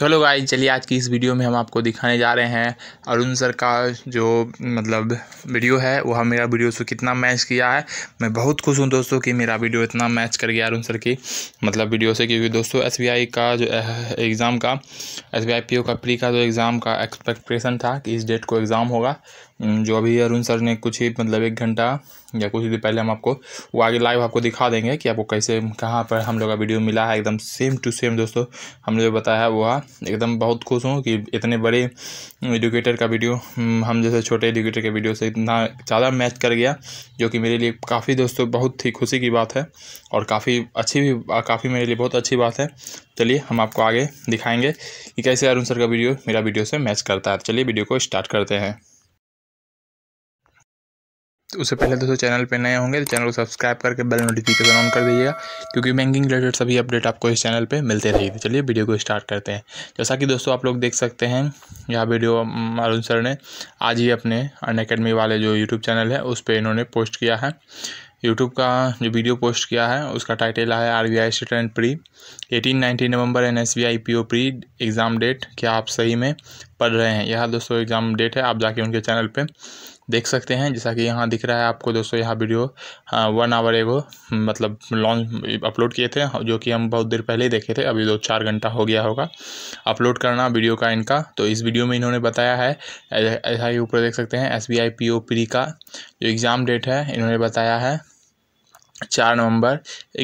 तो hello guys चलिए आज की इस वीडियो में हम आपको दिखाने जा रहे हैं अरुण सर का जो मतलब वीडियो है वह मेरा वीडियो से कितना मैच किया है मैं बहुत खुश हूँ दोस्तों कि मेरा वीडियो इतना मैच कर गया अरुण सर की मतलब वीडियो से क्योंकि दोस्तों एस का जो एग्ज़ाम का एस बी का प्री का जो एग्ज़ाम का एक्सपेक्टेशन था कि इस डेट को एग्ज़ाम होगा जो अभी अरुण सर ने कुछ ही मतलब एक घंटा या कुछ दिन पहले हम आपको वो आगे लाइव आपको दिखा देंगे कि आपको कैसे कहाँ पर हम लोग का वीडियो मिला है एकदम सेम टू सेम दोस्तों हमने जो बताया वो एकदम बहुत खुश हूँ कि इतने बड़े एडुकेटर का वीडियो हम्म, हम जैसे छोटे एडुकेटर के वीडियो से इतना ज़्यादा मैच कर गया जो कि मेरे लिए काफ़ी दोस्तों बहुत ही खुशी की बात है और काफ़ी अच्छी भी काफ़ी मेरे लिए बहुत अच्छी बात है चलिए हम आपको आगे दिखाएंगे कि कैसे अरुण सर का वीडियो मेरा वीडियो से मैच करता है चलिए वीडियो को स्टार्ट करते हैं उससे पहले दोस्तों चैनल पे नए होंगे तो चैनल को सब्सक्राइब करके बेल नोटिफिकेशन ऑन कर दीजिएगा क्योंकि बैंकिंग रिलेटेड सभी अपडेट आपको इस चैनल पे मिलते रहेंगे चलिए वीडियो को स्टार्ट करते हैं जैसा कि दोस्तों आप लोग देख सकते हैं यह वीडियो अरुण सर ने आज ही अपने अन अकेडमी वाले जो यूट्यूब चैनल है उस पर इन्होंने पोस्ट किया है यूट्यूब का जो वीडियो पोस्ट किया है उसका टाइटल है R B I student pre eighteen nineteen November N S I P O pre exam date क्या आप सही में पढ़ रहे हैं यह दोस्तों एग्ज़ाम डेट है आप जाके उनके चैनल पर देख सकते हैं जैसा कि यहाँ दिख रहा है आपको दोस्तों यहाँ वीडियो वन आवर एगो मतलब लॉन्च अपलोड किए थे जो कि हम बहुत देर पहले ही देखे थे अभी दो चार घंटा हो गया होगा अपलोड करना वीडियो का इनका तो इस वीडियो में इन्होंने बताया है ऐसा ही ऊपर देख सकते हैं S B I P O P का जो एग्ज़ाम डेट है इन्होंने बताया है चार नवंबर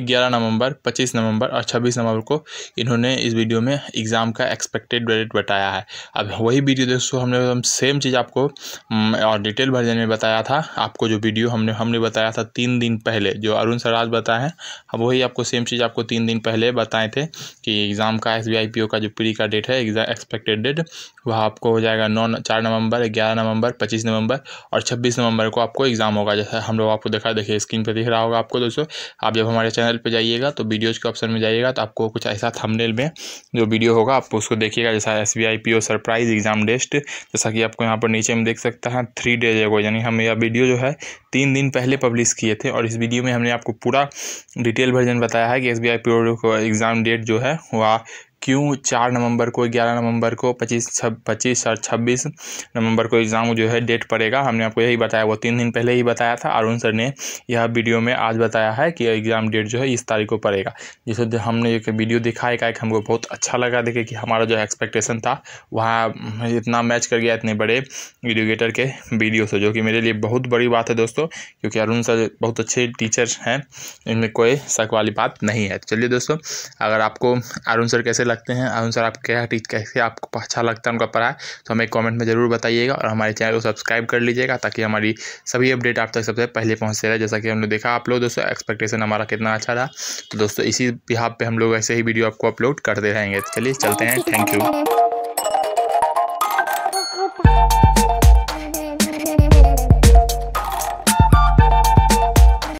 ग्यारह नवंबर पच्चीस नवंबर और छब्बीस नवंबर को इन्होंने इस वीडियो में एग्ज़ाम का एक्सपेक्टेड डेट बताया है अब वही वीडियो दोस्तों हमने हम सेम चीज़ आपको हम्म, और डिटेल वर्जन में बताया था आपको जो वीडियो हमने हमने बताया था तीन दिन पहले जो अरुण सराज बताए हैं अब वही आपको सेम चीज़ आपको तीन दिन पहले बताए थे कि एग्ज़ाम का एस बी का जो प्री का डेट है एक्सपेक्टेड डेट वह आपको हो जाएगा नौ चार नवंबर ग्यारह नवंबर पच्चीस नवंबर और छब्बीस नवंबर को आपको एग्ज़ाम होगा जैसा हम लोग आपको देखा देखिए स्क्रीन पर दिख रहा होगा आपको दोस्तों आप जब हमारे चैनल पर जाइएगा तो वीडियोज़ के ऑप्शन में जाइएगा तो आपको कुछ ऐसा थमनेल में जो वीडियो होगा आप उसको देखिएगा जैसा एस बी सरप्राइज एग्जाम डेस्ट जैसा कि आपको यहाँ पर नीचे में देख सकता है थ्री डेज एगो यानी हम यह वीडियो जो है तीन दिन पहले पब्लिश किए थे और इस वीडियो में हमने आपको पूरा डिटेल वर्जन बताया है कि S B I exam date जो है वह क्यों चार नवंबर को ग्यारह नवंबर को पच्चीस छब पच्चीस और छब्बीस नवंबर को एग्ज़ाम जो है डेट पड़ेगा हमने आपको यही बताया वो तीन दिन पहले ही बताया था अरुण सर ने यह वीडियो में आज बताया है कि एग्ज़ाम डेट जो है इस तारीख को पड़ेगा जिसे हमने एक वीडियो दिखा का एक हमको बहुत अच्छा लगा देखे कि हमारा जो एक्सपेक्टेशन था वहाँ इतना मैच कर गया इतने बड़े एजुकेटर के वीडियो से जो कि मेरे लिए बहुत बड़ी बात है दोस्तों क्योंकि अरुण सर बहुत अच्छे टीचर्स हैं इनमें कोई शक वाली बात नहीं है चलिए दोस्तों अगर आपको अरुण सर कैसे लग लगते हैं आंसर आप क्या टीच कैसे आपको अच्छा लगता है उनका पढ़ाई तो हमें कमेंट में ज़रूर बताइएगा और हमारे चैनल को सब्सक्राइब कर लीजिएगा ताकि हमारी सभी अपडेट आप तक सबसे पहले पहुँचते रहे जैसा कि हमने देखा आप लोग दोस्तों एक्सपेक्टेशन हमारा कितना अच्छा रहा तो दोस्तों इसी बिहार पर हम लोग ऐसे ही वीडियो आपको अपलोड करते रहेंगे चलिए चलते हैं थैंक यू